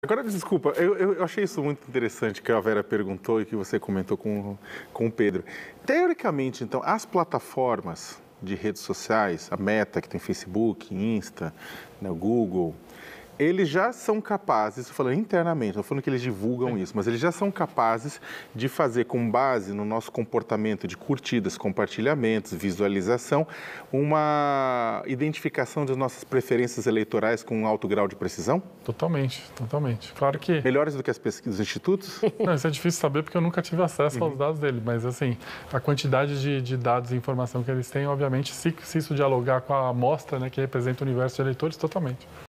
Agora, desculpa, eu, eu, achei isso muito interessante que a Vera perguntou e que você comentou com, com o Pedro. Teoricamente, então, as plataformas de redes sociais, a Meta, que tem Facebook, Insta, né, Google, eles já são capazes, falando internamente, estou falando que eles divulgam Sim. isso, mas eles já são capazes de fazer, com base no nosso comportamento de curtidas, compartilhamentos, visualização, uma identificação das nossas preferências eleitorais com um alto grau de precisão? Totalmente, totalmente. Claro que. Melhores do que as pesquisas dos institutos? Não, isso é difícil saber porque eu nunca tive acesso aos uhum. dados dele, mas assim, a quantidade de, de, dados e informação que eles têm, obviamente, se, se isso dialogar com a amostra né, que representa o universo de eleitores, totalmente.